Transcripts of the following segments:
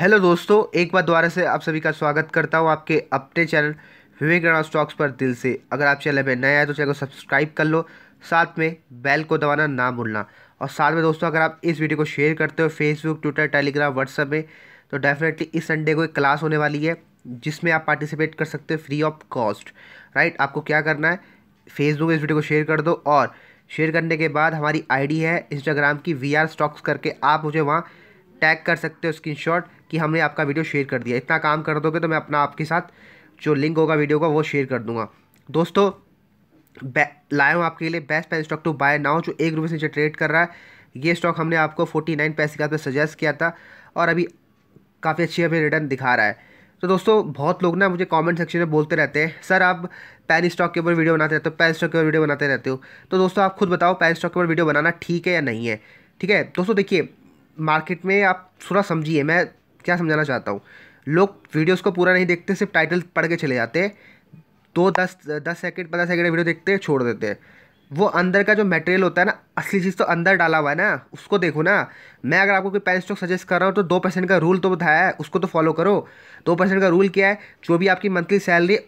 hello दोस्तों एक बार दोबारा से आप सभी का स्वागत करता हूँ आपके अपने चैनल विवेक राणा स्टॉक्स पर दिल से अगर आप चैनल में नए आए तो चैनल को सब्सक्राइब कर लो साथ में बेल को दबाना ना भूलना और साथ में दोस्तों अगर आप इस वीडियो को शेयर करते हो फेसबुक ट्विटर टेलीग्राम व्हाट्सएप में तो डेफिनेटली इस संडे को एक क्लास होने वाली है जिसमें आप पार्टिसिपेट कर सकते हो फ्री ऑफ कॉस्ट राइट आपको क्या करना है फेसबुक में इस वीडियो को शेयर कर दो और शेयर करने के बाद हमारी आईडी है इंस्टाग्राम की वी आर स्टॉक्स करके आप मुझे वहाँ टैग कर सकते हो स्क्रीनशॉट कि हमने आपका वीडियो शेयर कर दिया इतना काम कर दोगे तो मैं अपना आपके साथ जो लिंक होगा वीडियो का वो शेयर कर दूंगा दोस्तों लाया हूँ आपके लिए best penny stock to buy now जो एक रुपये से नीचे ट्रेड कर रहा है ये स्टॉक हमने आपको फोर्टी नाइन पैसे के सजेस्ट किया था और अभी काफ़ी अच्छी हमें रिटर्न दिखा रहा है तो दोस्तों बहुत लोग ना मुझे कमेंट सेक्शन में बोलते रहते हैं सर आप पैन स्टॉक के ऊपर वीडियो बनाते रहते हो पैन स्टॉक के ऊपर वीडियो बनाते रहते हो तो दोस्तों आप खुद बताओ पैन स्टॉक के ऊपर वीडियो बनाना ठीक है या नहीं है ठीक है दोस्तों देखिए मार्केट में आप थोड़ा समझिए मैं क्या समझाना चाहता हूँ लोग वीडियोस को पूरा नहीं देखते सिर्फ टाइटल पढ़ के चले जाते दो तो दस दस सेकेंड पंद्रह सेकेंड वीडियो देखते छोड़ देते हैं वो अंदर का जो मटेरियल होता है ना असली चीज़ तो अंदर डाला हुआ है ना उसको देखो ना मैं अगर आपको कोई पेन स्टॉक सजेस्ट कर रहा हूँ तो दो परसेंट का रूल तो बताया है उसको तो फॉलो करो दो परसेंट का रूल क्या है जो भी आपकी मंथली सैलरी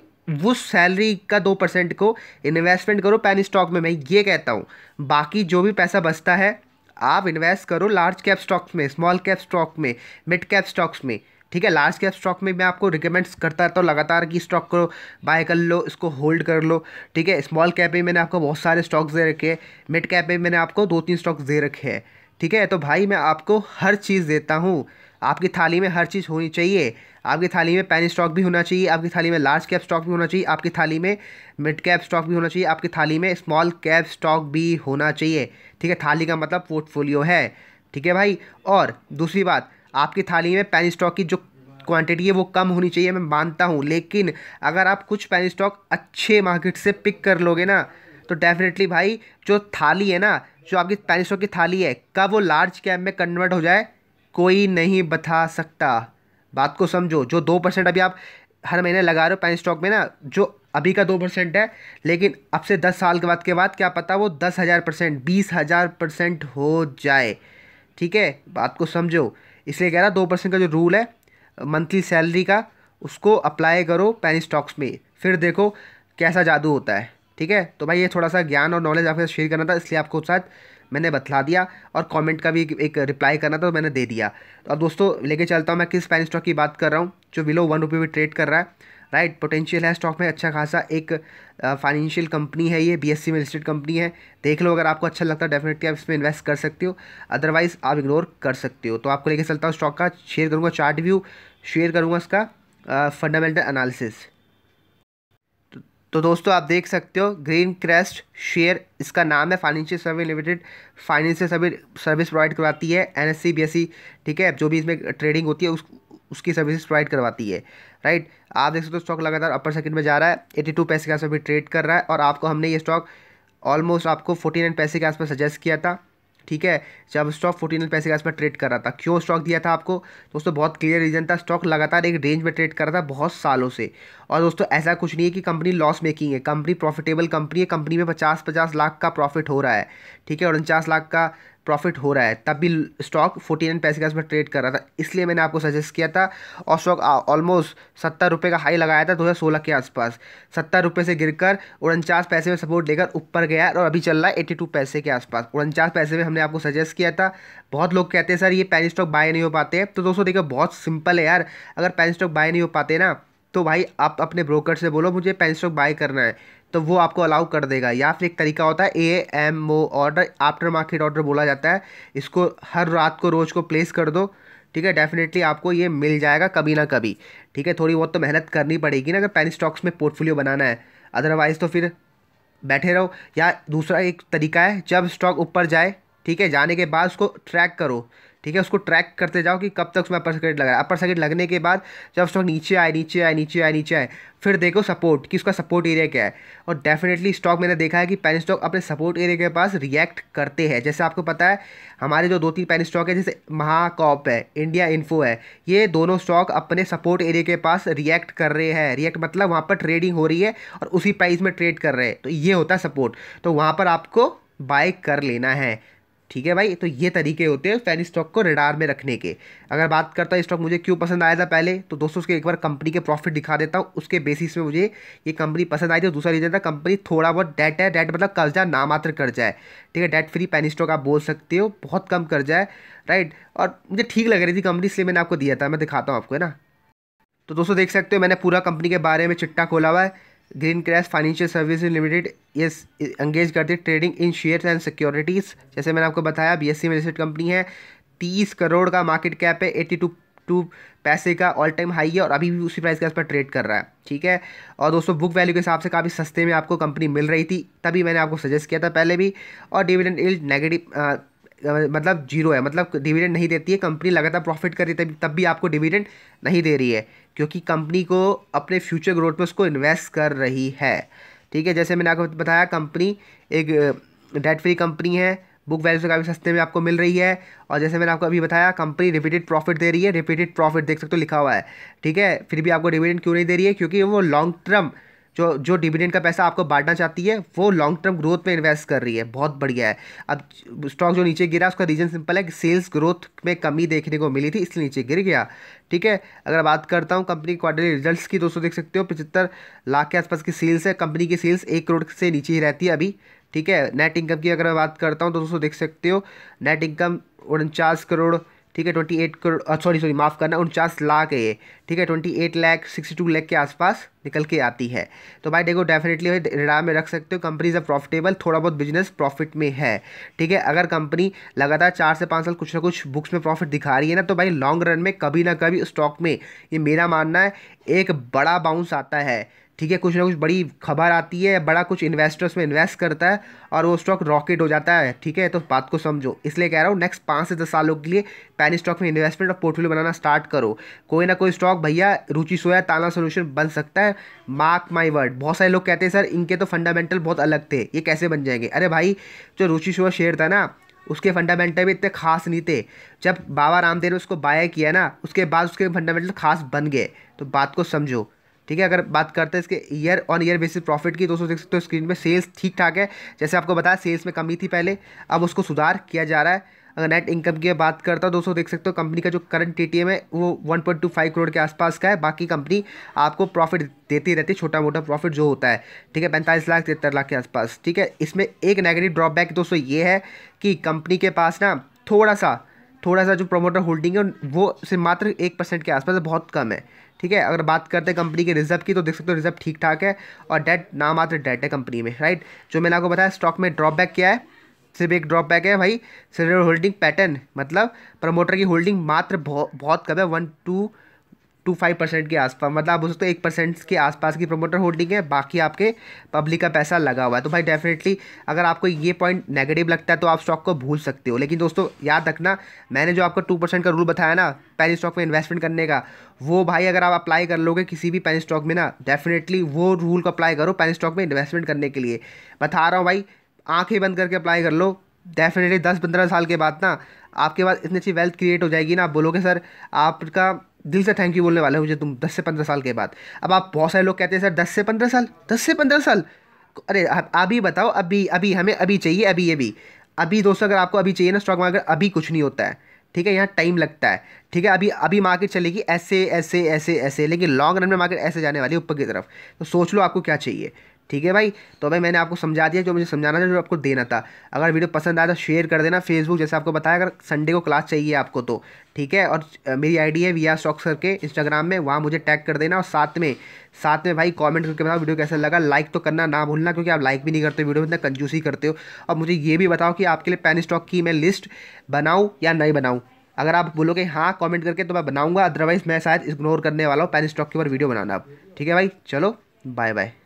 उस सैलरी का दो परसेंट को इन्वेस्टमेंट करो पेन स्टॉक में मैं ये कहता हूँ बाकी जो भी पैसा बचता है आप इन्वेस्ट करो लार्ज कैप स्टॉक्स में स्मॉल कैप स्टॉक में मिड कैप स्टॉक्स में ठीक है लार्ज कैप स्टॉक में मैं आपको रिकमेंड्स करता रहता हूँ लगातार कि स्टॉक को बाय कर लो इसको होल्ड कर लो ठीक है स्मॉल कैप में मैंने आपको बहुत सारे स्टॉक्स दे रखे हैं मिड कैप में मैंने आपको दो तीन स्टॉक्स दे रखे हैं ठीक है तो भाई मैं आपको हर चीज़ देता हूँ आपकी थाली में हर चीज़ होनी चाहिए आपकी थाली में पैनी स्टॉक भी होना चाहिए आपकी थाली में लार्ज कैप स्टॉक भी होना चाहिए आपकी थाली में मिड कैप स्टॉक भी होना चाहिए आपकी थाली में स्मॉल कैप स्टॉक भी होना चाहिए ठीक है थाली का मतलब पोर्टफोलियो है ठीक है भाई और दूसरी बात आपकी थाली में पैनी स्टॉक की जो क्वांटिटी है वो कम होनी चाहिए मैं मानता हूँ लेकिन अगर आप कुछ पैन स्टॉक अच्छे मार्केट से पिक कर लोगे ना तो डेफिनेटली भाई जो थाली है ना जो आपकी पैन स्टॉक की थाली है कब वो लार्ज कैप में कन्वर्ट हो जाए कोई नहीं बता सकता बात को समझो जो दो परसेंट अभी आप हर महीने लगा रहे हो पैन स्टॉक में ना जो अभी का दो परसेंट है लेकिन अब से दस साल के बाद के बाद क्या पता वो दस हज़ार परसेंट बीस हज़ार परसेंट हो जाए ठीक है बात को समझो इसलिए कह रहा दो परसेंट का जो रूल है मंथली सैलरी का उसको अप्लाई करो पैन स्टॉक्स में फिर देखो कैसा जादू होता है ठीक है तो भाई ये थोड़ा सा ज्ञान और नॉलेज आपके साथ शेयर करना था इसलिए आपको साथ मैंने बतला दिया और कमेंट का भी एक रिप्लाई करना था तो मैंने दे दिया तो अब दोस्तों लेके चलता हूँ मैं किस पैन स्टॉक की बात कर रहा हूँ जो बिलो वन रुपये में ट्रेड कर रहा है राइट पोटेंशियल है स्टॉक में अच्छा खासा एक फाइनेंशियल कंपनी है ये बीएससी में लिस्टेड कंपनी है देख लो अगर आपको अच्छा लगता है डेफिनेटली आप इसमें इन्वेस्ट कर सकते हो अदरवाइज आप इग्नोर कर सकते हो तो आपको लेके चलता हूँ स्टॉक का शेयर करूँगा चार्ट व्यू शेयर करूँगा इसका फंडामेंटल अनालिसिस तो दोस्तों आप देख सकते हो ग्रीन क्रेस्ट शेयर इसका नाम है financial service limited financial service service provide करवाती है एन एस e, e, ठीक है जो भी इसमें ट्रेडिंग होती है उस उसकी सर्विसेज प्रोवाइड करवाती है राइट आप देख सकते हो स्टॉक लगातार अपर सर्किट में जा रहा है एटी टू पैसे के आसपास भी ट्रेड कर रहा है और आपको हमने ये स्टॉक ऑलमोस्ट आपको फोर्टी नाइन पैसे के आसपास सजेस्ट किया था ठीक है जब स्टॉक फोर्टी नाइन पैसे के आसपास ट्रेड कर रहा था क्यों स्टॉक दिया था आपको दोस्तों बहुत क्लियर रीजन था स्टॉक लगातार एक रेंज में ट्रेड कर रहा था बहुत सालों से और दोस्तों ऐसा कुछ नहीं है कि कंपनी लॉस मेकिंग है कंपनी प्रॉफिटेबल कंपनी है कंपनी में पचास पचास लाख का प्रॉफिट हो रहा है ठीक है और उनचास लाख का प्रॉफिट हो रहा है तब भी स्टॉक फोर्टी नाइन पैसे के आसपास ट्रेड कर रहा था इसलिए मैंने आपको सजेस्ट किया था और स्टॉक ऑलमोस्ट सत्तर रुपये का हाई लगाया था दो हज़ार सोलह के आसपास सत्तर रुपये से गिरकर उनचास पैसे में सपोर्ट लेकर ऊपर गया और अभी चल रहा है एट्टी टू पैसे के आसपास उनचास पैसे में हमने आपको सजेस्ट किया था बहुत लोग कहते हैं सर ये पैन स्टॉक बाय नहीं हो पाते तो दोस्तों देखिए बहुत सिंपल है यार अगर पैन स्टॉक बाय नहीं हो पाते ना तो भाई आप अपने ब्रोकर से बोलो मुझे पेन स्टॉक बाय करना है तो वो आपको अलाउ कर देगा या फिर एक तरीका होता है A M O order after market order बोला जाता है इसको हर रात को रोज़ को प्लेस कर दो ठीक है डेफिनेटली आपको ये मिल जाएगा कभी ना कभी ठीक है थोड़ी बहुत तो मेहनत करनी पड़ेगी ना अगर पेन स्टॉक्स में पोर्टफोलियो बनाना है अदरवाइज़ तो फिर बैठे रहो या दूसरा एक तरीका है जब स्टॉक ऊपर जाए ठीक है जाने के बाद उसको ट्रैक करो ठीक है उसको ट्रैक करते जाओ कि कब तक उसमें अपर सर्किट लग रहा है अपर सर्किट लगने के बाद जब स्टॉक नीचे आए नीचे आए नीचे आए नीचे आए फिर देखो सपोर्ट कि उसका सपोर्ट एरिया क्या है और डेफिनेटली स्टॉक मैंने देखा है कि पैन स्टॉक अपने सपोर्ट एरिया के पास रिएक्ट करते हैं जैसे आपको पता है हमारे जो दो तीन पैन स्टॉक है जैसे महाकॉप है इंडिया इन्फो है ये दोनों स्टॉक अपने सपोर्ट एरिया के पास रिएक्ट कर रहे हैं रिएक्ट मतलब वहाँ पर ट्रेडिंग हो रही है और उसी प्राइस में ट्रेड कर रहे हैं तो ये होता है सपोर्ट तो वहाँ पर आपको बाय कर लेना है ठीक है भाई तो ये तरीके होते हैं फैन स्टॉक को रेडार में रखने के अगर बात करता हूँ स्टॉक मुझे क्यों पसंद आया था पहले तो दोस्तों उसके एक बार कंपनी के प्रॉफिट दिखा देता हूँ उसके बेसिस में मुझे ये कंपनी पसंद आई थी दूसरा रीज़न था कंपनी थोड़ा बहुत डेट है डेट मतलब कर्जा नामात्र कर्जा है ठीक है डेट फ्री पैन स्टॉक आप बोल सकते हो बहुत कम कर्जा है राइट और मुझे ठीक लग रही थी कंपनी इसलिए मैंने आपको दिया था मैं दिखाता हूँ आपको है ना तो दोस्तों देख सकते हो मैंने पूरा कंपनी के बारे में चिट्टा खोला हुआ है green crash financial service limited ये एंगेज करती है trading in shares and securities जैसे मैंने आपको बताया बी एस e में लिस्टेड कंपनी है तीस करोड़ का मार्केट कैप है एट्टी टू टू पैसे का ऑल टाइम हाई है और अभी भी उसी प्राइस के आसपास ट्रेड कर रहा है ठीक है और दोस्तों बुक वैल्यू के हिसाब से काफ़ी सस्ते में आपको कंपनी मिल रही थी तभी मैंने आपको सजेस्ट किया था पहले भी और डिविडेंड इल्ड नेगेटिव मतलब जीरो है मतलब डिविडेंड नहीं देती है कंपनी लगातार प्रॉफिट कर रही है तब भी आपको डिविडेंड नहीं दे रही है क्योंकि कंपनी को अपने फ्यूचर ग्रोथ में उसको इन्वेस्ट कर रही है ठीक है जैसे मैंने आपको बताया कंपनी एक डेट फ्री कंपनी है बुक वैल्यू से काफ़ी सस्ते में आपको मिल रही है और जैसे मैंने आपको अभी बताया कंपनी रिपीटेड प्रॉफिट दे रही है रिपीटेड प्रॉफिट देख सकते हो लिखा हुआ है ठीक है फिर भी आपको डिविडेंड क्यों नहीं दे रही है क्योंकि वो लॉन्ग टर्म जो जो डिविडेंड का पैसा आपको बांटना चाहती है वो लॉन्ग टर्म ग्रोथ में इन्वेस्ट कर रही है बहुत बढ़िया है अब स्टॉक जो नीचे गिरा उसका रीज़न सिंपल है कि सेल्स ग्रोथ में कमी देखने को मिली थी इसलिए नीचे गिर गया ठीक है अगर बात करता हूँ कंपनी क्वार्टरली रिजल्ट्स की दोस्तों देख सकते हो पचहत्तर लाख के आसपास की सेल्स है कंपनी की सेल्स एक करोड़ से नीचे ही रहती है अभी ठीक है नेट इनकम की अगर मैं बात करता हूँ तो दोस्तों देख सकते हो नेट इनकम उनचास करोड़ ठीक है twenty eight crore sorry sorry माफ़ करना उनचास लाख है ये ठीक है twenty eight lakh sixty two lakh के आसपास निकल के आती है तो भाई देखो डेफिनेटली भाई रिडा में रख सकते हो कंपनी इज़ अ प्रॉफिटेबल थोड़ा बहुत बिजनेस प्रॉफिट में है ठीक है अगर कंपनी लगातार चार से पाँच साल कुछ ना कुछ बुक्स में प्रॉफिट दिखा रही है ना तो भाई लॉन्ग रन में कभी ना कभी स्टॉक में ये मेरा मानना है एक बड़ा बाउंस आता है ठीक है कुछ ना कुछ बड़ी खबर आती है बड़ा कुछ इन्वेस्टर्स में इन्वेस्ट करता है और वो स्टॉक रॉकेट हो जाता है ठीक है तो बात को समझो इसलिए कह रहा हूँ नेक्स्ट पाँच से दस सालों के लिए पैनी स्टॉक में इन्वेस्टमेंट और पोर्टफोलियो बनाना स्टार्ट करो कोई ना कोई स्टॉक भैया रुचि सोया ताला सोल्यूशन बन सकता है मार्क माई वर्ड बहुत सारे लोग कहते हैं सर इनके तो फंडामेंटल बहुत अलग थे ये कैसे बन जाएंगे अरे भाई जो रुचि सोया शेयर था ना उसके फंडामेंटल भी इतने खास नहीं थे जब बाबा रामदेव ने उसको बाय किया ना उसके बाद उसके फंडामेंटल खास बन गए तो बात को समझो ठीक है अगर बात करते हैं इसके year on year basis profit की दोस्तों देख सकते हो स्क्रीन पे सेल्स ठीक ठाक है जैसे आपको बताया सेल्स में कमी थी पहले अब उसको सुधार किया जा रहा है अगर नेट इनकम की बात करता हूँ दोस्तों देख सकते हो कंपनी का जो करंट टी है वो वन करोड़ के आसपास का है बाकी कंपनी आपको प्रॉफिट देती रहती है छोटा मोटा प्रॉफिट जो होता है ठीक है पैंतालीस लाख तिहत्तर लाख के आसपास ठीक है इसमें एक नेगेटिव ड्रॉबैक दोस्तों ये है कि कंपनी के पास ना थोड़ा सा थोड़ा सा जो प्रोमोटर होल्डिंग है वो सिर्फ मात्र एक परसेंट के आसपास बहुत कम है ठीक है अगर बात करते हैं कंपनी के रिजर्व की तो देख सकते हो रिजर्व ठीक ठाक है और डेट नाम मात्र डेट है कंपनी में राइट जो मैंने आपको बताया स्टॉक में ड्रॉपबैक क्या है सिर्फ एक ड्रॉपबैक है भाई सिर्फ होल्डिंग पैटर्न मतलब प्रमोटर की होल्डिंग मात्र बहुत कम है one two two five percent के आसपास मतलब आप उसको एक परसेंट के आसपास की प्रमोटर होल्डिंग है बाकी आपके पब्लिक का पैसा लगा हुआ है तो भाई डेफिनेटली अगर आपको ये पॉइंट नेगेटिव लगता है तो आप स्टॉक को भूल सकते हो लेकिन दोस्तों याद रखना मैंने जो आपको टू परसेंट का रूल बताया ना पैनी स्टॉक में इन्वेस्टमेंट करने का वो भाई अगर आप अप्लाई कर लोगे किसी भी पैनी स्टॉक में ना डेफिनेटली वो रूल को अप्लाई करो पैनी स्टॉक में इन्वेस्टमेंट करने के लिए बता रहा हूँ भाई आँखें बंद करके अप्लाई कर लो डेफिनेटली दस पंद्रह साल के बाद ना आपके पास इतनी अच्छी वेल्थ क्रिएट हो जाएगी ना आप बोलोगे सर आपका दिल से थैंक यू बोलने वाले हो मुझे तुम दस से पंद्रह साल के बाद अब आप बहुत सारे लोग कहते हैं सर दस से पंद्रह साल दस से पंद्रह साल अरे आप अभी बताओ अभी अभी हमें अभी चाहिए अभी अभी अभी दोस्तों अगर आपको अभी चाहिए ना स्टॉक मार्केट अभी कुछ नहीं होता है ठीक है यहाँ टाइम लगता है ठीक है अभी अभी मार्केट चलेगी ऐसे ऐसे ऐसे ऐसे लेकिन लॉन्ग रन में मार्केट ऐसे जाने वाली है ऊपर की तरफ तो सोच लो आपको क्या चाहिए ठीक है भाई तो भाई मैंने आपको समझा दिया जो मुझे समझाना था जो आपको देना था अगर वीडियो पसंद आया तो शेयर कर देना फेसबुक जैसे आपको बताया अगर संडे को क्लास चाहिए आपको तो ठीक है और मेरी आईडी है वी आर स्टॉक्स करके इंस्टाग्राम में वहाँ मुझे टैग कर देना और साथ में साथ में भाई कमेंट करके बताओ वीडियो कैसा लगा लाइक तो करना ना भूलना क्योंकि आप लाइक भी नहीं करते वीडियो में इतना कंजूसी करते हो और मुझे ये भी बताओ कि आपके लिए पेन स्टॉक की मैं लिस्ट बनाऊँ या नहीं बनाऊँ अगर आप बोलोगे हाँ कॉमेंट करके तो मैं बनाऊँगा अदरवाइज़ मैं शायद इग्नोर करने वाला हूँ पेन स्टॉक के ऊपर वीडियो बनाना आप ठीक है भाई चलो बाय बाय